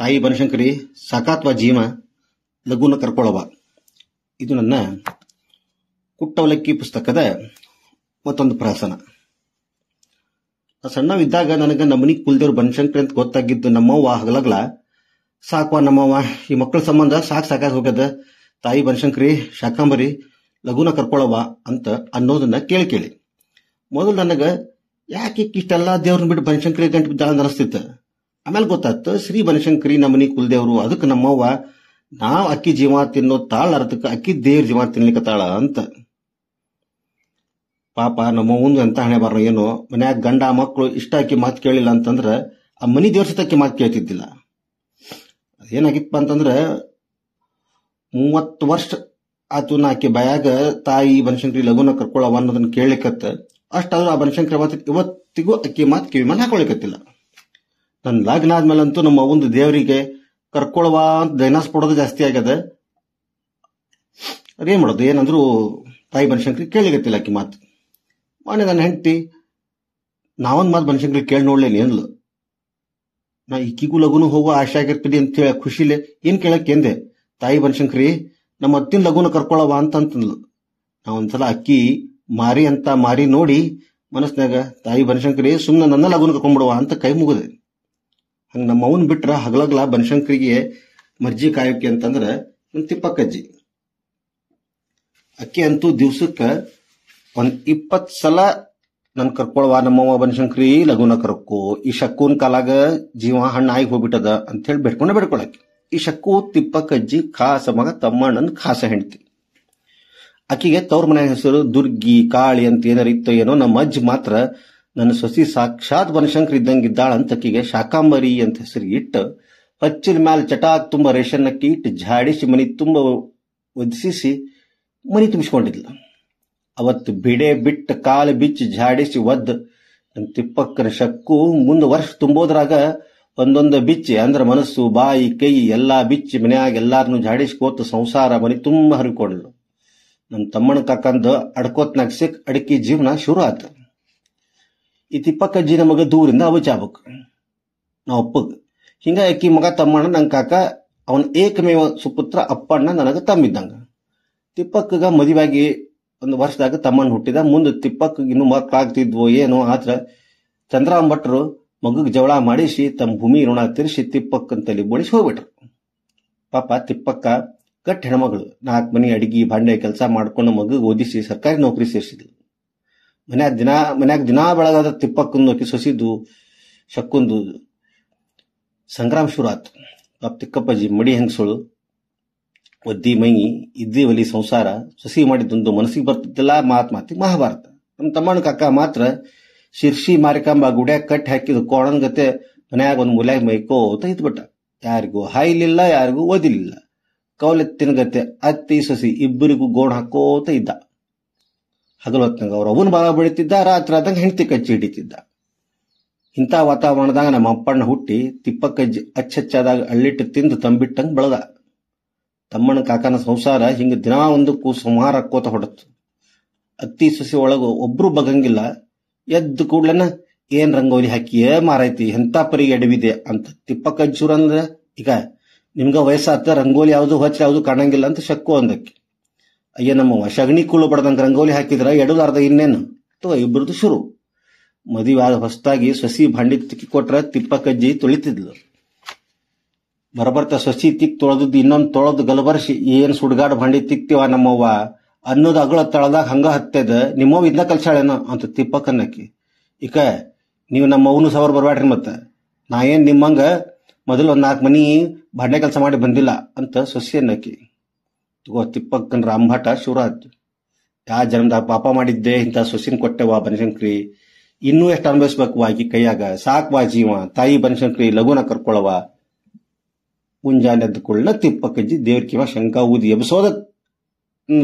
ತಾಯಿ ಬನಶಂಕರಿ ಸಾಕಾತ್ವ ಜೀವ ಲಘುನ ಕರ್ಕೊಳ್ಳವ ಇದು ನನ್ನ ಕುಟ್ಟವಲಕ್ಕಿ ಪುಸ್ತಕದ ಮತ್ತೊಂದು ಪ್ರಹಸನ ಸಣ್ಣವಿದ್ದಾಗ ನನಗೆ ನಮ್ಮನಿ ಕುಲ್ದೇವ್ರು ಬನಶಂಕರಿ ಅಂತ ಗೊತ್ತಾಗಿದ್ದು ನಮ್ಮವ್ವ ಹಗಲಗ್ಲ ಸಾಕವ ನಮ್ಮವ್ವ ಈ ಮಕ್ಕಳ ಸಂಬಂಧ ಸಾಕು ಸಾಕಾಗಿ ಹೋಗದ ತಾಯಿ ಬನಶಂಕರಿ ಶಾಕಾಂಬರಿ ಲಘುನ ಕರ್ಕೊಳವ ಅಂತ ಅನ್ನೋದನ್ನ ಕೇಳಿ ಕೇಳಿ ಮೊದಲು ನನಗೆ ಯಾಕೆ ಇಷ್ಟೆಲ್ಲ ದೇವ್ರನ್ನ ಬಿಟ್ಟು ಬನಶಂಕರಿ ಗಂಟ ಬಿದ್ದಾಳ ಅನಿಸ್ತಿತ್ತು ಆಮೇಲೆ ಗೊತ್ತಾಯ್ತು ಶ್ರೀ ಬನಶಂಕರಿ ನಮನಿ ಕುಲದೇವರು ಅದಕ್ಕೆ ನಮ್ಮವ್ವ ನಾವು ಅಕ್ಕಿ ಜೀವ ತಿನ್ನೋ ತಾಳ ಅರ್ಥಕ್ಕೆ ಅಕ್ಕಿ ದೇವ್ರ ಜೀವ ತಿನ್ಲಿಕ್ಕತ್ತಾಳ ಅಂತ ಪಾಪ ನಮ್ಮವಂದು ಎಂತ ಹಣೆ ಬಾರ ಏನೋ ಮನ್ಯಾಗ ಗಂಡ ಮಕ್ಕಳು ಇಷ್ಟ ಅಕ್ಕಿ ಮಾತು ಕೇಳಿಲ್ಲ ಅಂತಂದ್ರೆ ಆ ಮನಿ ದೇವ್ರ ಅಕ್ಕಿ ಮಾತು ಕೇಳ್ತಿದ್ದಿಲ್ಲ ಅದೇನಾಗಿತ್ಪ ಅಂತಂದ್ರೆ ಮೂವತ್ತು ವರ್ಷ ಆತು ನಾ ಆಕೆ ಬಯಾಗ ತಾಯಿ ಬನಶಂಕರಿ ಲಘುನ ಕರ್ಕೊಳ್ಳವ ಅನ್ನೋದನ್ನ ಕೇಳಲಿಕ್ಕತ್ತ ಅಷ್ಟಾದ್ರೂ ಆ ಬನಶಂಕರಿ ಮಾತು ಇವತ್ತಿಗೂ ಅಕ್ಕಿ ಮಾತು ಕಿವಿ ಮೇಲೆ ನನ್ನ ಲಗ್ನ ಅಂತೂ ನಮ್ಮ ಒಂದು ದೇವರಿಗೆ ಕರ್ಕೊಳುವ ಅಂತ ದೈನಾಸ್ಪಡೋದು ಜಾಸ್ತಿ ಆಗ್ಯದ ಅದೇ ಮಾಡೋದು ಏನಂದ್ರು ತಾಯಿ ಬನಶಂಕರಿ ಕೇಳಿಗತ್ತಿಲ್ಲ ಆಕಿ ಮಾತು ಮೊನ್ನೆ ನನ್ನ ಹೆಂಡತಿ ನಾವೊಂದ್ ಮಾತು ಬನಶಂಕರಿ ಕೇಳಿ ನೋಡ್ಲೇನಿ ಅಂದ್ಲು ನಾ ಇಕ್ಕಿಗೂ ಲಗುನು ಹೋಗೋ ಆಶೆ ಅಂತ ಹೇಳಿ ಖುಷಿಲೆ ಏನು ಕೇಳಕ್ ಎಂದೆ ತಾಯಿ ಬನಶಂಕರಿ ನಮ್ಮ ಅತ್ತಿನ ಲಗುನ ಕರ್ಕೊಳವ ಅಂತಂದ್ಲು ನಾ ಒಂದ್ಸಲ ಅಕ್ಕಿ ಮಾರಿ ಅಂತ ಮಾರಿ ನೋಡಿ ಮನಸ್ನಾಗ ತಾಯಿ ಬನಶಂಕರಿ ಸುಮ್ಮನೆ ನನ್ನ ಲಗುನ ಕರ್ಕೊಂಡ್ಬಿಡುವ ಅಂತ ಕೈ ಮುಗಿದೆ ಹಂಗ ನಮ್ಮ ಅವನ್ ಬಿಟ್ರ ಹಗಲಗ್ಲ ಬನಶಂಕರಿಗೆ ಮರ್ಜಿ ಕಾಯಕ್ಕೆ ಅಂತಂದ್ರೆ ನಮ್ ತಿಪ್ಪಕ್ಕಜ್ಜಿ ಅಕ್ಕಿ ಅಂತೂ ದಿವ್ಸಕ್ಕ ಒಂದು ಇಪ್ಪತ್ ಸಲ ನನ್ನ ಕರ್ಕೊಳ್ವಾ ನಮ್ಮವ್ವ ಬನಶಂಕರಿ ಲಘುನ ಕರ್ಕೋ ಈ ಶಕ್ಕೂನ್ ಕಾಲಾಗ ಜೀವ ಹಣ್ಣಾಗಿ ಹೋಗ್ಬಿಟ್ಟದ ಅಂತ ಹೇಳಿ ಬೇಡ್ಕೊಂಡ ಬೇಡ್ಕೊಳಕ್ಕೆ ಈ ಶಕ್ಕು ತಿಪ್ಪಕ್ಕಜ್ಜಿ ಖಾಸ ಮಗ ತಮ್ಮಣ್ಣನ ಖಾಸ ಹೆಂಡತಿ ಅಕ್ಕಿಗೆ ತವ್ರ ಮನೆ ಹೆಸರು ದುರ್ಗಿ ಕಾಳಿ ಅಂತ ಏನಾರ ಇತ್ತೋ ಏನೋ ನಮ್ಮ ಅಜ್ಜಿ ಮಾತ್ರ ನನ್ನ ಸೊಸಿ ಸಾಕ್ಷಾತ್ ಬನಶಂಕರ್ ಇದ್ದಂಗಿದ್ದಾಳಂತ ಅಕ್ಕಿಗೆ ಶಾಕಾಂಬರಿ ಅಂತ ಹೆಸರು ಇಟ್ಟು ಹಚ್ಚಿದ ಮ್ಯಾಲೆ ಚಟಾಕ್ ತುಂಬ ರೇಷನ್ ಅಕ್ಕಿ ಇಟ್ಟು ಝಾಡಿಸಿ ಮನಿ ತುಂಬ ಒದಿಸಿ ಮನಿ ತುಂಬಿಸ್ಕೊಂಡಿದ್ಲ ಅವತ್ತು ಬಿಡೆ ಬಿಟ್ಟು ಕಾಲು ಬಿಚ್ಚಿ ಜಾಡಿಸಿ ಒದ್ದ ನನ್ನ ತಿಪ್ಪಕ್ಕನ ಶಕ್ಕು ಮುಂದೆ ವರ್ಷ ತುಂಬೋದ್ರಾಗ ಒಂದೊಂದು ಬಿಚ್ಚಿ ಅಂದ್ರೆ ಮನಸ್ಸು ಬಾಯಿ ಕೈ ಎಲ್ಲ ಬಿಚ್ಚಿ ಮನೆಯಾಗ ಎಲ್ಲಾರನ್ನು ಝಾಡಿಸ್ಕೋತ ಸಂಸಾರ ಮನಿ ತುಂಬ ಹರಿಕೊಂಡ್ಲು ನಮ್ಮ ತಮ್ಮನ ಕಾಕಂದು ಅಡ್ಕೋತ್ನಾಗ ಸಿಕ್ ಅಡಿಕೆ ಜೀವನ ಶುರು ಆತು ಈ ತಿಪ್ಪಕ್ಕಜ್ಜಿನ ನಮಗ ದೂರಿಂದ ಅವ ಚಾಬಕ್ ನಾ ಅಪ್ಪಗ ಹಿಂಗ ಆಕಿ ಮಗ ತಮ್ಮಣ್ಣ ನನ್ನ ಕಾಕ ಅವನ ಏಕಮೇವ ಸುಪುತ್ರ ಅಪ್ಪಣ್ಣ ನನಗೆ ತಮ್ಮಿದ್ದಂಗ ತಿಪ್ಪಕ್ಕಗ ಮದುವೆಯಾಗಿ ಒಂದು ವರ್ಷದಾಗ ತಮ್ಮಣ್ಣ ಹುಟ್ಟಿದ ಮುಂದೆ ತಿಪ್ಪಕ್ಕ ಇನ್ನು ಮಕ್ಕಳಾಗ್ತಿದ್ವೋ ಏನೋ ಚಂದ್ರಾಮ್ ಭಟ್ರು ಮಗುಗೆ ಜವಳ ಮಾಡಿಸಿ ತಮ್ಮ ಭೂಮಿ ಋಣ ತಿರ್ಸಿ ಅಂತಲ್ಲಿ ಬೋಳಿಸಿ ಹೋಗ್ಬಿಟ್ರು ಪಾಪ ತಿಪ್ಪಕ್ಕ ಗಟ್ಟ ಹೆಣ್ಮಗಳು ನಾಲ್ಕು ಮನೆ ಅಡಿಗೆ ಭಾಂಡೆ ಕೆಲಸ ಮಾಡ್ಕೊಂಡು ಮಗುಗೆ ಓದಿಸಿ ಸರ್ಕಾರಿ ನೌಕರಿ ಸೇರಿಸಿದ್ರು ಮನ್ಯಾಗ ದಿನ ಮನ್ಯಾಗ ದಿನಾ ಬೆಳಗಾದ ಅಕ್ಕಿ ಸೊಸಿದ್ದು ಶಕ್ಕೊಂದು ಸಂಗ್ರಾಮ ಶುರು ಆತು ಪಾಪ ತಿಕ್ಕಪ್ಪಾಜಿ ಮಡಿ ಹೆಂಗಸಳು ಒದ್ದಿ ಮೈ ಇದ್ದಿ ಒಲಿ ಸಂಸಾರ ಸೊಸಿ ಮಾಡಿದ್ದೊಂದು ಮನಸ್ಸಿಗೆ ಬರ್ತಿದ್ದಿಲ್ಲ ಮಾತ್ ಮಾತಿ ಮಹಾಭಾರತ ನಮ್ಮ ತಮ್ಮನ ಕಕ್ಕ ಮಾತ್ರ ಶಿರ್ಷಿ ಮಾರಿಕಂಬ ಗುಡ್ಯಾಗ ಕಟ್ಟಿ ಹಾಕಿದ ಗತೆ ಮನ್ಯಾಗ ಒಂದು ಮೂಲ್ಯಾಗ ಮೈಕೋತ ಇದ್ಬಿಟ್ಟ ಯಾರಿಗೂ ಹಾಯಿಲಿಲ್ಲ ಯಾರಿಗೂ ಓದಿಲಿಲ್ಲ ಕೌಲೆತ್ತಿನ ಗತೆ ಅತ್ತಿ ಸಸಿ ಇಬ್ಬರಿಗೂ ಗೋಣ ಹಾಕೋತ ಇದ್ದ ಹಗಲೊತ್ತಂಗೆ ಅವ್ರು ಅವನು ಬಾಳ ಬೆಳೀತಿದ್ದ ರಾತ್ರಿ ಆದಂಗೆ ಹೆಂಡತಿ ಕಚ್ಚಿ ಹಿಡಿತಿದ್ದ ಇಂಥ ವಾತಾವರಣದಾಗ ನಮ್ಮ ಅಪ್ಪಣ್ಣ ಹುಟ್ಟಿ ತಿಪ್ಪ ಕಜ್ಜಿ ಅಚ್ಚಚ್ಚಾದಾಗ ಅಳ್ಳಿಟ್ಟು ತಿಂದು ತಂಬಿಟ್ಟಂಗೆ ಬೆಳೆದ ತಮ್ಮಣ್ಣ ಕಾಕನ ಸಂಸಾರ ಹಿಂಗೆ ದಿನ ಒಂದಕ್ಕೂ ಸುಮಾರು ಹಾಕೋತ ಹೊಡತು ಅತ್ತಿ ಸುಸಿ ಒಳಗೆ ಒಬ್ಬರು ಬಗಂಗಿಲ್ಲ ಎದ್ದು ಕೂಡ್ಲೆನ ಏನ್ ರಂಗೋಲಿ ಹಾಕಿಯೇ ಮಾರೈತಿ ಎಂಥ ಪರಿ ಎಡವಿದೆ ಅಂತ ತಿಪ್ಪ ಅಂದ್ರೆ ಈಗ ನಿಮ್ಗೆ ವಯಸ್ಸಾತ ರಂಗೋಲಿ ಯಾವುದು ಹೊಚ್ಚ ಯಾವುದು ಕಾಣಂಗಿಲ್ಲ ಅಂತ ಶಕ್ಕು ಅಂದಕ್ಕೆ ಶಗಣಿ ಕೂಳು ಬಡದಂಗೆ ರಂಗೋಲಿ ಹಾಕಿದ್ರ ಎಡಲಾರ್ದ ಇನ್ನೇನು ಅಥವಾ ಇಬ್ಬರದು ಶುರು ಮದುವೆ ಆದ ಹೊಸದಾಗಿ ಸೊಸಿ ಭಾಂಡಿ ತಿಕ್ಕಿ ಕೊಟ್ರ ತಿಪ್ಪ ಕಜ್ಜಿ ತೊಳಿತಿದ್ಲು ಬರಬರ್ತ ಸಸಿ ತಿಕ್ ತೊಳೆದದ್ದು ಇನ್ನೊಂದು ತೊಳೆದು ಗಲಬರ್ಸಿ ಏನು ಸುಡ್ಗಾಡ್ ಭಾಂಡಿ ತಿಕ್ತಿವ ನಮ್ಮವ್ವ ಅನ್ನೋದು ಅಗಳ ತಳದಾಗ ಹಂಗ ಹತ್ತದ ನಿಮ್ಮವ್ ಇದನ್ನ ಕಲ್ಸಾಳೇನೋ ಅಂತ ತಿಪ್ಪ ಕನ್ನಕಿ ಇಕ ನೀವು ನಮ್ಮ ಅವನು ಸವರ್ ಬರಬೇಡ್ರಿ ಮತ್ತೆ ನಾ ಏನ್ ನಿಮ್ಮಂಗ ಮೊದಲು ಒಂದು ನಾಲ್ಕು ಮನಿ ಭಾಂಡೆ ಕೆಲಸ ಮಾಡಿ ಬಂದಿಲ್ಲ ಅಂತ ಸೊಸಿ ಅನ್ನಕಿ ತಗೋ ತಿಪ್ಪಕ್ಕನ ರಾಮಭಟ ಶಿವರಾಜ್ ಯಾ ಜನ್ಮದಾಗ ಪಾಪ ಮಾಡಿದ್ದೆ ಇಂತ ಸೊಸಿನ ಕೊಟ್ಟೆವಾ ಬನಶಂಕ್ರಿ ಇನ್ನೂ ಎಷ್ಟು ಅನುಭವಿಸ್ಬೇಕು ಆಕಿ ಕೈಯಾಗ ಸಾಕ್ವಾ ಜೀವ ತಾಯಿ ಬನಶಂಕರಿ ಲಘುನ ಕರ್ಕೊಳವ ಮುಂಜಾನೆ ಎದ್ದುಕೊಳ್ಳ ತಿಪ್ಪಕ್ಕಜ್ಜಿ ದೇವ್ರ ಕಿವ ಶಂಕ ಊದಿ ಎಬ್ಸೋದ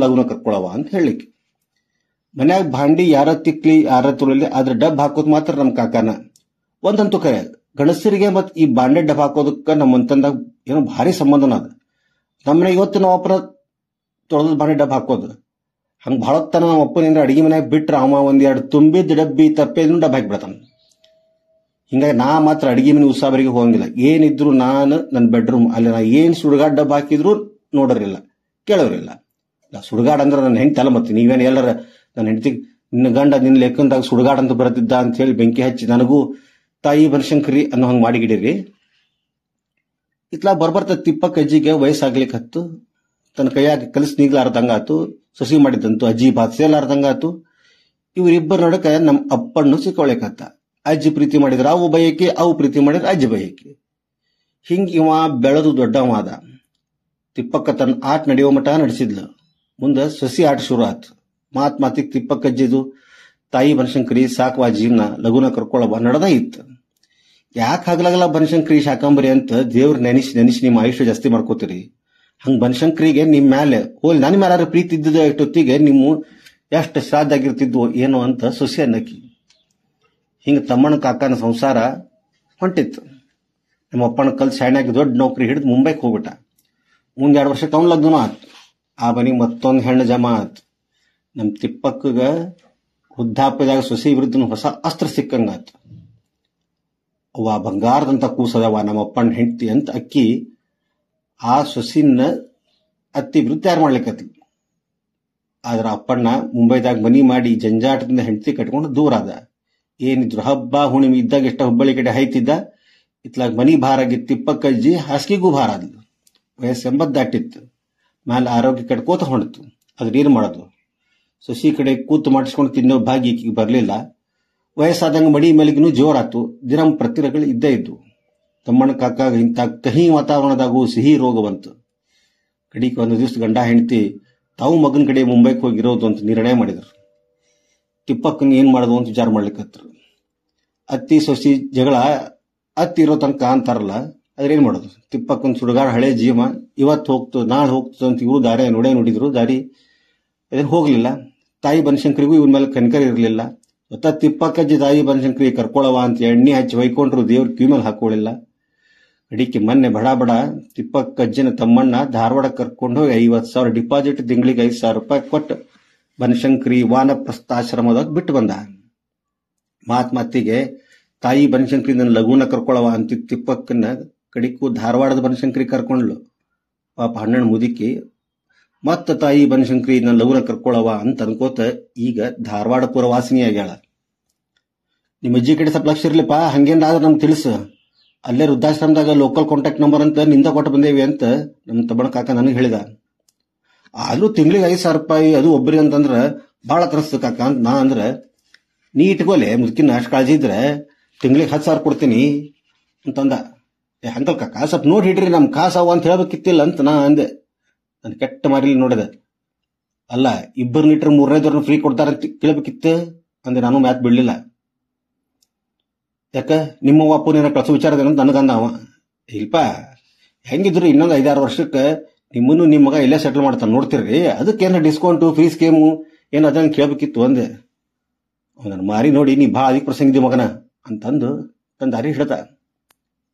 ಲಘುನ ಕರ್ಕೊಳವಾ ಅಂತ ಹೇಳಿಕ್ಕೆ ಮನ್ಯಾಗ ಭಾಂಡಿ ಯಾರ ತಿಕ್ಲಿ ಯಾರ ತುಳಲಿ ಅದ್ರ ಡಬ್ ಹಾಕೋದ್ ಮಾತ್ರ ನಮ್ಮ ಕಾಕಾನ ಒಂದಂತೂ ಕರೆ ಗಣಸರಿಗೆ ಮತ್ ಈ ಬಾಂಡೆ ಡಬ್ ಹಾಕೋದಕ್ಕ ನಮ್ಮ ಅಂತಂದಾಗ ಏನೋ ಭಾರಿ ಸಂಬಂಧನ ಅದ ನಮ್ಮನೆ ಇವತ್ತು ನಾವು ಅಪರಾಧ ತೊಳೆದು ಬಾರಿ ಡಬ್ಬ ಹಾಕೋದು ಹಂಗೆ ತನ ನಮ್ಮ ಅಪ್ಪನಿಂದ ಅಡುಗೆ ಮನೆಯಾಗ ಬಿಟ್ರೆ ಅವ ಒಂದೆರಡು ತುಂಬಿದ ಡಬ್ಬಿ ತಪ್ಪಿದ್ರು ಡಬ್ಬ ಹಾಕಿಬಿಡ್ತಾನೆ ಹಿಂಗಾಗಿ ನಾ ಮಾತ್ರ ಅಡಿಗೆ ಮನೆ ಉಸಾಬರಿಗೆ ಹೋಗಂಗಿಲ್ಲ ಏನಿದ್ರು ನಾನು ನನ್ನ ಬೆಡ್ರೂಮ್ ಅಲ್ಲಿ ನಾ ಏನು ಸುಡುಗಾಡ್ ಡಬ್ಬ ಹಾಕಿದ್ರು ನೋಡೋರಿಲ್ಲ ಕೇಳೋರಿಲ್ಲ ಸುಡುಗಾಡ್ ಅಂದ್ರೆ ನನ್ನ ಹೆಂಡತಿ ಅಲ್ಲ ಮತ್ತೆ ನೀವೇನು ಎಲ್ಲರ ನನ್ನ ಹೆಂಡತಿ ನಿನ್ನ ಗಂಡ ನಿನ್ನ ಲೆಕ್ಕಂದಾಗ ಸುಡುಗಾಡ್ ಅಂತ ಬರುತ್ತಿದ್ದ ಅಂತ ಹೇಳಿ ಬೆಂಕಿ ಹಚ್ಚಿ ನನಗೂ ತಾಯಿ ಬನಶಂಕರಿ ಅನ್ನೋ ಹಂಗೆ ಮಾಡಿಗಿಡೀರಿ ಇತ್ಲಾ ಬರ್ಬರ್ತ ತಿಪ್ಪ ಕಜ್ಜಿಗೆ ವಯಸ್ಸಾಗ್ಲಿಕ್ಕೆ ಹತ್ತು ತನ್ನ ಕೈಯಾಗಿ ಕಲಿಸಿ ನೀಗ್ಲಾರ್ದಂಗಾತು ಸಸಿ ಮಾಡಿದಂತು ಅಜ್ಜಿ ಬಾತ್ಸೇಲಾರ್ದಂಗಾತು ಇವರಿಬ್ಬರ ನಡಕ ನಮ್ಮ ಅಪ್ಪಣ್ಣು ಸಿಕ್ಕೊಳಕತ್ತ ಅಜ್ಜಿ ಪ್ರೀತಿ ಮಾಡಿದ್ರ ಅವು ಬಯಕೆ ಅವು ಪ್ರೀತಿ ಮಾಡಿದ್ರ ಅಜ್ಜಿ ಬಯಕೆ ಹಿಂಗೆ ಇವ ಬೆಳೆದು ದೊಡ್ಡವಾದ ತಿಪ್ಪಕ್ಕ ತನ್ನ ಆಟ ನಡೆಯುವ ಮಠ ನಡೆಸಿದ್ಲು ಮುಂದೆ ಸಸಿ ಆಟ ಶುರು ಆತು ಮಾತ್ ಮಾತಿಗೆ ಅಜ್ಜಿದು ತಾಯಿ ಬನಶಂಕರಿ ಸಾಕುವ ಜೀವನ ಲಘುನ ಕರ್ಕೊಳ್ಳಬ ನಡದ ಇತ್ತು ಯಾಕೆ ಹಗಲಾಗಲ್ಲ ಬನಶಂಕರಿ ಶಾಕಂಬರಿ ಅಂತ ದೇವ್ರ ನೆನಸಿ ನೆನಸಿ ನಿಮ್ಮ ಆಯುಷ್ಯ ಜಾಸ್ತಿ ಮಾಡ್ಕೋತೀರಿ ಹಂಗ ಬನಶಂಕರಿಗೆ ನಿಮ್ಮ ಮ್ಯಾಲೆ ಹೋಲ್ ನನ್ನ ಮ್ಯಾಲ ಪ್ರೀತಿ ಇದ್ದ ಎಷ್ಟೊತ್ತಿಗೆ ನಿಮ್ಮ ಎಷ್ಟು ಶ್ರಾದ್ದ ಆಗಿರ್ತಿದ್ವು ಏನೋ ಅಂತ ಸೊಸೆ ಅನ್ನಕಿ ಹಿಂಗ ತಮ್ಮಣ್ಣ ಕಾಕನ ಸಂಸಾರ ಹೊಂಟಿತ್ತು ನಮ್ಮ ಅಪ್ಪನ ಕಲ್ ಶಾಣ್ಯಾಗಿ ದೊಡ್ಡ ನೌಕರಿ ಹಿಡಿದು ಮುಂಬೈಗೆ ಹೋಗ್ಬಿಟ್ಟ ಮುಂದೆ ವರ್ಷ ವರ್ಷ ಲಗ್ನ ಆತು ಆ ಬನಿ ಮತ್ತೊಂದು ಹೆಣ್ಣು ಜಮಾ ಆತು ನಮ್ಮ ತಿಪ್ಪಕ್ಕಗೆ ವೃದ್ಧಾಪ್ಯದಾಗ ಸೊಸೆ ವಿರುದ್ಧ ಹೊಸ ಅಸ್ತ್ರ ಸಿಕ್ಕಂಗಾತು ಅವ ಬಂಗಾರದಂತ ಕೂಸದವ ನಮ್ಮ ಅಪ್ಪನ ಹೆಂಡತಿ ಅಂತ ಅಕ್ಕಿ ಆ ಸೊಸಿನ ಅತ್ತಿ ವೃತ್ತಿ ತಯಾರು ಮಾಡ್ಲಿಕ್ಕತ್ತಿ ಆದ್ರ ಅಪ್ಪಣ್ಣ ಮುಂಬೈದಾಗ ಮನಿ ಮಾಡಿ ಜಂಜಾಟದಿಂದ ಹೆಂಡತಿ ಕಟ್ಕೊಂಡು ದೂರ ಅದ ಏನಿದ್ರು ಹಬ್ಬ ಹುಣಿಮೆ ಇದ್ದಾಗ ಎಷ್ಟ ಹುಬ್ಬಳ್ಳಿ ಕಡೆ ಹೈತಿದ್ದ ಇತ್ಲಾಗ ಮನಿ ಭಾರ ಆಗಿತ್ತು ಇಪ್ಪಕ್ಕಜ್ಜಿ ಹಾಸಿಗೆಗೂ ಭಾರ ಆದ್ಲು ವಯಸ್ಸು ಎಂಬತ್ ದಾಟಿತ್ತು ಮ್ಯಾಲೆ ಆರೋಗ್ಯ ಕಟ್ಕೋತ ಅದ್ರ ಏನು ಮಾಡೋದು ಸೊಸಿ ಕಡೆ ಕೂತು ಮಾಡಿಸ್ಕೊಂಡು ತಿನ್ನೋ ಭಾಗ್ಯ ಈಕಿಗೆ ಬರಲಿಲ್ಲ ವಯಸ್ಸಾದಂಗೆ ಮಡಿ ಮೇಲಿಗೂ ಜೋರಾತು ದಿನಂ ಪ್ರತಿರಗಳು ಇದ್ದೇ ಇದ್ದವು ತಮ್ಮಣ್ಣ ಕಾಕಾಗ ಇಂಥ ಕಹಿ ವಾತಾವರಣದಾಗೂ ಸಿಹಿ ರೋಗ ಬಂತು ಕಡಿಗೆ ಒಂದು ದಿವಸ ಗಂಡ ಹೆಂಡತಿ ತಾವು ಮಗನ ಕಡೆ ಮುಂಬೈಗೆ ಹೋಗಿರೋದು ಅಂತ ನಿರ್ಣಯ ಮಾಡಿದರು ತಿಪ್ಪಕ್ಕನ್ ಏನು ಮಾಡೋದು ಅಂತ ವಿಚಾರ ಮಾಡ್ಲಿಕ್ಕತ್ರು ಅತ್ತಿ ಸೊಸಿ ಜಗಳ ಅತ್ತಿ ಇರೋ ತನಕ ಅಂತಾರಲ್ಲ ಆದ್ರೆ ಏನು ಮಾಡೋದು ತಿಪ್ಪಕ್ಕನ ಸುಡುಗಾಡ ಹಳೆ ಜೀವ ಇವತ್ತು ಹೋಗ್ತು ನಾಳೆ ಹೋಗ್ತದೆ ಅಂತ ಇವರು ದಾರಿ ನೋಡೇ ನೋಡಿದ್ರು ದಾರಿ ಅದೇನು ಹೋಗಲಿಲ್ಲ ತಾಯಿ ಬನಶಂಕರಿಗೂ ಇವ್ರ ಮೇಲೆ ಕಣಕರಿ ಇರಲಿಲ್ಲ ಮತ್ತ ತಿಪ್ಪಕ್ಕಜ್ಜಿ ತಾಯಿ ಬನಶಂಕರಿ ಕರ್ಕೊಳ್ಳವ ಅಂತ ಎಣ್ಣೆ ಹಚ್ಚಿ ವೈಕೊಂಡ್ರು ದೇವ್ರ ಕ್ಯೂ ಮೇಲೆ ಹಾಕೊಳ್ಳಿಲ್ಲ ಅಡಿಕೆ ಮೊನ್ನೆ ಬಡ ಬಡ ಕಜ್ಜಿನ ತಮ್ಮಣ್ಣ ಧಾರವಾಡ ಕರ್ಕೊಂಡು ಹೋಗಿ ಐವತ್ತು ಸಾವಿರ ಡಿಪಾಸಿಟ್ ತಿಂಗಳಿಗೆ ಐದು ಸಾವಿರ ರೂಪಾಯಿ ಕೊಟ್ಟು ಬನಶಂಕರಿ ವಾನಪ್ರಸ್ಥಾಶ್ರಮದಾಗ ಬಿಟ್ಟು ಬಂದ ಮಾತಿಗೆ ತಾಯಿ ಬನಶಂಕರಿ ನನ್ನ ಲಘುನ ಕರ್ಕೊಳವ ಅಂತ ತಿಪ್ಪಕ್ಕನ್ನ ಕಡಿಕು ಧಾರವಾಡದ ಬನಶಂಕರಿ ಕರ್ಕೊಂಡ್ಲು ಪಾಪ ಹಣ್ಣನ ಮುದುಕಿ ಮತ್ತ ತಾಯಿ ಬನಶಂಕರಿ ನನ್ನ ಲಘುನ ಕರ್ಕೊಳವ ಅಂತ ಅನ್ಕೋತ ಈಗ ಧಾರವಾಡ ಪುರ ಆಗ್ಯಾಳ ನಿಮ್ಮ ಅಜ್ಜಿ ಕಡೆ ಸ್ವಲ್ಪ ಲಕ್ಷ ಇರ್ಲಿಪ್ಪ ಹಂಗೇನಾದ್ರೂ ನಮ್ಗೆ ತಿಳಿಸು ಅಲ್ಲೇ ವೃದ್ಧಾಶ್ರಮದಾಗ ಲೋಕಲ್ ಕಾಂಟ್ಯಾಕ್ಟ್ ನಂಬರ್ ಅಂತ ನಿಂದ ಕೊಟ್ಟು ಬಂದೇವಿ ಅಂತ ನಮ್ಮ ತಮ್ಮನ ಕಾಕ ನನಗೆ ಹೇಳಿದ ಆದರೂ ತಿಂಗಳಿಗೆ ಐದು ಸಾವಿರ ರೂಪಾಯಿ ಅದು ಒಬ್ಬರಿಗೆ ಅಂತಂದ್ರೆ ಭಾಳ ತರಿಸ್ತು ಕಾಕ ಅಂತ ನಾ ಅಂದ್ರೆ ನೀ ಇಟ್ಕೋಲೆ ಮುದುಕಿನ ಅಷ್ಟು ಕಾಳಜಿ ಇದ್ರೆ ತಿಂಗಳಿಗೆ ಹತ್ತು ಸಾವಿರ ಕೊಡ್ತೀನಿ ಅಂತಂದ ಏ ಅಂಕಲ್ ಕಾಕ ಸ್ವಲ್ಪ ನೋಡಿ ಹಿಡ್ರಿ ನಮ್ಮ ಕಾಸವು ಅಂತ ಹೇಳ್ಬೇಕಿತ್ತಿಲ್ಲ ಅಂತ ನಾ ಅಂದೆ ನಾನು ಕೆಟ್ಟ ಮಾರಿಲಿ ನೋಡಿದೆ ಅಲ್ಲ ಇಬ್ಬರು ಲೀಟ್ರ್ ಮೂರನೇ ಫ್ರೀ ಕೊಡ್ತಾರಂತ ಕೇಳಬೇಕಿತ್ತು ಅಂದೆ ನಾನು ಮ್ಯಾತ್ ಬಿಡಲಿಲ್ಲ ಯಾಕೆ ನಿಮ್ಮ ಅಪ್ಪನ ಕಳಿಸೋ ವಿಚಾರದೇನಂತ ನನಗಂದ ಅವ ಇಲ್ಪ ಹೆಂಗಿದ್ರು ಇನ್ನೊಂದು ಐದಾರು ವರ್ಷಕ್ಕೆ ನಿಮ್ಮನ್ನು ನಿಮ್ಮ ಮಗ ಇಲ್ಲೇ ಸೆಟ್ಲ್ ಮಾಡ್ತಾನೆ ನೋಡ್ತೀರಿ ಅದಕ್ಕೇನ ಡಿಸ್ಕೌಂಟು ಫ್ರೀ ಸ್ಕೀಮು ಏನು ಅದನ್ನ ಕೇಳಬೇಕಿತ್ತು ಅಂದೆ ಅವನ ಮಾರಿ ನೋಡಿ ನೀ ಭಾಳ ಅಧಿಕ ಇದ್ದೀವಿ ಮಗನ ಅಂತಂದು ತಂದು ಅರಿ ಹಿಡ್ದ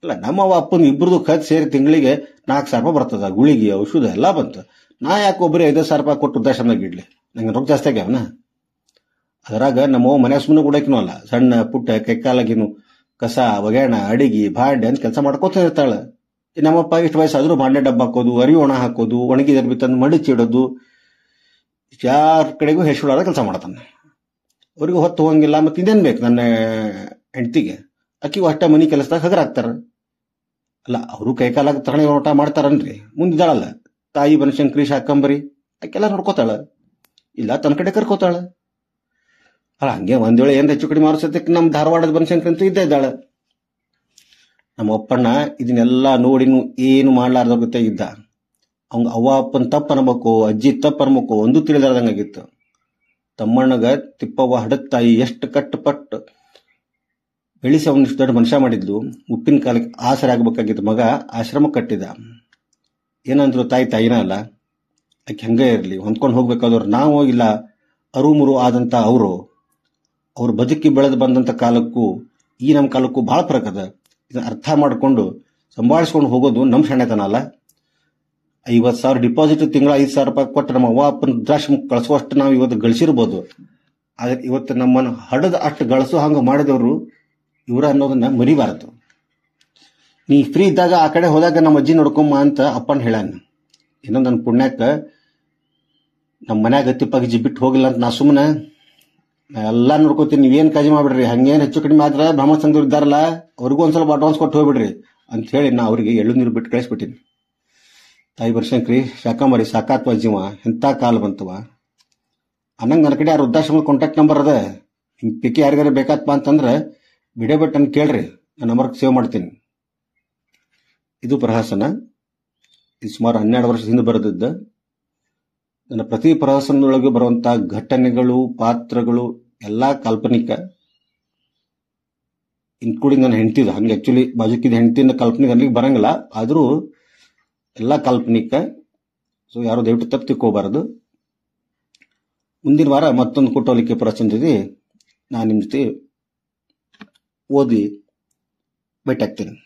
ಇಲ್ಲ ನಮ್ಮ ಅಪ್ಪನ ಇಬ್ಬರದು ಖರ್ಚು ಸೇರಿ ತಿಂಗಳಿಗೆ ನಾಲ್ಕು ಸಾವಿರ ರೂಪಾಯಿ ಬರ್ತದ ಗುಳಿಗೆ ಔಷಧ ಎಲ್ಲ ಬಂತು ನಾ ಯಾಕೆ ಒಬ್ಬರೇ ಐದು ಸಾವಿರ ರೂಪಾಯಿ ಕೊಟ್ಟು ಉದ್ದೇಶನಾಗ ಇಡ್ಲಿ ನಂಗೆ ರೊಕ್ಕ ಜಾಸ್ತಿ ಆಗ್ಯಾವನ ಅದರಾಗ ನಮ್ಮ ಮನೆ ಸುಮ್ಮನೆ ಕೂಡ ಅಲ್ಲ ಸಣ್ಣ ಪುಟ್ಟ ಕೈಕಾಲಾಗಿನೂ ಕಸ ಒಗ್ಯಾಣ ಅಡಿಗೆ ಭಾಂಡೆ ಅಂತ ಕೆಲಸ ಮಾಡ್ಕೋತಾ ಇರ್ತಾಳೆ ನಮ್ಮಪ್ಪ ಇಷ್ಟು ವಯಸ್ಸಾದರೂ ಭಾಂಡೆ ಡಬ್ಬ ಹಾಕೋದು ಅರಿ ಒಣ ಹಾಕೋದು ಒಣಗಿದ ಅರ್ಬಿ ತಂದು ಮಡಿಚಿಡೋದು ಯಾರ ಕಡೆಗೂ ಹೆಸರಾದ ಕೆಲಸ ಮಾಡ್ತಾನೆ ಅವ್ರಿಗೆ ಹೊತ್ತು ಹೋಗಂಗಿಲ್ಲ ಮತ್ತು ಇದೇನು ಬೇಕು ನನ್ನ ಹೆಂಡತಿಗೆ ಅಕ್ಕಿಗೂ ಅಷ್ಟೇ ಮನೆ ಕೆಲಸದಾಗ ಹಗರಾಗ್ತಾರೆ ಅಲ್ಲ ಅವರು ಕೈಕಾಲಾಗ ತಗಣಿ ಊಟ ಮಾಡ್ತಾರನ್ರಿ ಮುಂದಿದ್ದಾಳಲ್ಲ ತಾಯಿ ಬನಶಂಕರಿ ಶಾಕಂಬರಿ ಅಕ್ಕೆಲ್ಲ ನೋಡ್ಕೋತಾಳೆ ಇಲ್ಲ ತನ್ನ ಕಡೆ ಕರ್ಕೋತಾಳೆ ಅಲ್ಲ ಹಂಗೆ ಒಂದ್ ವೇಳೆ ಏನ್ ಹೆಚ್ಚು ಕಡಿಮೆ ಮಾಡಿಸೋದಕ್ಕೆ ನಮ್ಮ ಧಾರವಾಡದ ಬನಶಂಕರಿ ಅಂತೂ ಇದ್ದೇ ಇದ್ದಾಳೆ ನಮ್ಮ ಅಪ್ಪಣ್ಣ ಇದನ್ನೆಲ್ಲ ನೋಡಿನು ಏನು ಮಾಡ್ಲಾರ್ದ ಇದ್ದ ಅವಂಗ ಅವ್ವ ಅಪ್ಪನ ತಪ್ಪ ಅನ್ಬೇಕು ಅಜ್ಜಿ ತಪ್ಪ ಅನ್ಬೇಕು ಒಂದು ತಿಳಿದಾರ್ದಂಗಾಗಿತ್ತು ತಮ್ಮಣ್ಣಗ ತಿಪ್ಪವ್ವ ತಾಯಿ ಎಷ್ಟು ಕಟ್ಟುಪಟ್ಟು ಬೆಳೆಸಿ ಇಷ್ಟು ದೊಡ್ಡ ಮನುಷ್ಯ ಮಾಡಿದ್ಲು ಉಪ್ಪಿನ ಕಾಲಕ್ಕೆ ಆಸರೆ ಆಗ್ಬೇಕಾಗಿತ್ತು ಮಗ ಆಶ್ರಮ ಕಟ್ಟಿದ ಏನಂದ್ರು ತಾಯಿ ತಾಯಿನ ಅಲ್ಲ ಆಕೆ ಹಂಗೆ ಇರಲಿ ಹೊಂದ್ಕೊಂಡು ಹೋಗ್ಬೇಕಾದವ್ರು ನಾವು ಇಲ್ಲ ಅರುಮುರು ಆದಂತ ಅವರು ಅವ್ರು ಬದುಕಿ ಬೆಳೆದು ಬಂದಂತ ಕಾಲಕ್ಕೂ ಈ ನಮ್ಮ ಕಾಲಕ್ಕೂ ಬಹಳ ಫರಕ್ ಅದ ಇದನ್ನ ಅರ್ಥ ಮಾಡಿಕೊಂಡು ಸಂಭಾಳಿಸ್ಕೊಂಡು ಹೋಗೋದು ನಮ್ಮ ಸಣ್ಣತನ ಅಲ್ಲ ಐವತ್ತು ಸಾವಿರ ಡಿಪಾಸಿಟ್ ತಿಂಗಳ ಐದು ಸಾವಿರ ರೂಪಾಯಿ ಕೊಟ್ಟು ನಮ್ಮ ಅವ್ವ ಅಪ್ಪನ ಕಳಿಸುವಷ್ಟು ನಾವು ಇವತ್ತು ಗಳಿಸಿರ್ಬೋದು ಆದ್ರೆ ಇವತ್ತು ನಮ್ಮನ್ನು ಹಡದ ಅಷ್ಟು ಗಳಿಸೋ ಹಂಗೆ ಮಾಡಿದವರು ಇವರ ಅನ್ನೋದನ್ನ ಮರಿಬಾರದು ನೀ ಫ್ರೀ ಇದ್ದಾಗ ಆ ಕಡೆ ಹೋದಾಗ ನಮ್ಮ ಅಜ್ಜಿ ನೋಡ್ಕೊಮ್ಮ ಅಂತ ಅಪ್ಪನ ಹೇಳಾನ ಇನ್ನೊಂದು ನನ್ನ ಪುಣ್ಯಕ್ಕೆ ನಮ್ಮ ಮನ್ಯಾಗ ತಿಪ್ಪಾಗಿ ಜಿಬ್ಬಿಟ್ಟು ಬಿಟ್ಟು ಹೋಗಿಲ್ಲ ಅಂತ ನಾ ಸುಮ್ಮನೆ ಎಲ್ಲಾ ನೋಡ್ಕೋತೀನಿ ನೀವೇನ್ ಕಾಜಿ ಮಾಡ್ಬಿಡ್ರಿ ಹಂಗೇನ್ ಹೆಚ್ಚು ಕಡಿಮೆ ಆದ್ರೆ ಬ್ರಹ್ಮಚಂದ್ರ ಸಂಘದವ್ರು ಇದ್ದಾರಲ್ಲ ಅವ್ರಿಗೂ ಒಂದ್ಸಲ ಅಡ್ವಾನ್ಸ್ ಕೊಟ್ಟು ಹೋಗ್ಬಿಡ್ರಿ ಅಂತ ಹೇಳಿ ನಾ ಅವರಿಗೆ ಎಳ್ಳು ನೀರು ಬಿಟ್ಟು ಕಳಿಸ್ಬಿಟ್ಟಿನಿ ತಾಯಿ ಬರ್ಶಂಕ್ರಿ ಮಾಡಿ ಸಾಕಾತ್ವ ಜೀವ ಎಂತ ಕಾಲ ಬಂತವ ಅನ್ನಂಗೆ ನನ್ನ ಕಡೆ ಯಾರು ವೃದ್ಧಾಶ್ರಮದ ಕಾಂಟ್ಯಾಕ್ಟ್ ನಂಬರ್ ಅದ ನಿಮ್ ಪಿಕ್ ಯಾರಿಗಾರ ಬೇಕಾತ್ಪ ಅಂತಂದ್ರೆ ವಿಡಿಯೋ ಬಿಟ್ಟು ನಾನು ಕೇಳ್ರಿ ನನ್ನ ನಂಬರ್ ಸೇವ್ ಮಾಡ್ತೀನಿ ಇದು ಪ್ರಹಾಸನ ಇದು ಸುಮಾರು ಹನ್ನೆರಡು ವರ್ಷದ ಹಿಂದೆ ಬರೆದಿದ್ದು ನನ್ನ ಪ್ರತಿ ಪ್ರವಾಸದೊಳಗೆ ಬರುವಂತಹ ಘಟನೆಗಳು ಪಾತ್ರಗಳು ಎಲ್ಲ ಕಾಲ್ಪನಿಕ ಇನ್ಕ್ಲೂಡಿಂಗ್ ನನ್ನ ಹೆಂಡ್ತಿದ ಹಂಗೆ ಆಕ್ಚುಲಿ ಬಾಜುಕಿದ ಹೆಂಡತಿನ ಕಾಲ್ಪನಿಕ ಅಲ್ಲಿಗೆ ಬರಂಗಿಲ್ಲ ಆದರೂ ಎಲ್ಲ ಕಾಲ್ಪನಿಕ ಸೊ ಯಾರು ದಯವಿಟ್ಟು ತಪ್ಪು ತಿಕ್ಕೋಬಾರದು ಮುಂದಿನ ವಾರ ಮತ್ತೊಂದು ಕುಟೋಲಿಕೆ ಪ್ರಸಂದಿದೆ ನಾನು ನಿಮ್ಮ ಜೊತೆ ಓದಿ ಆಗ್ತೀನಿ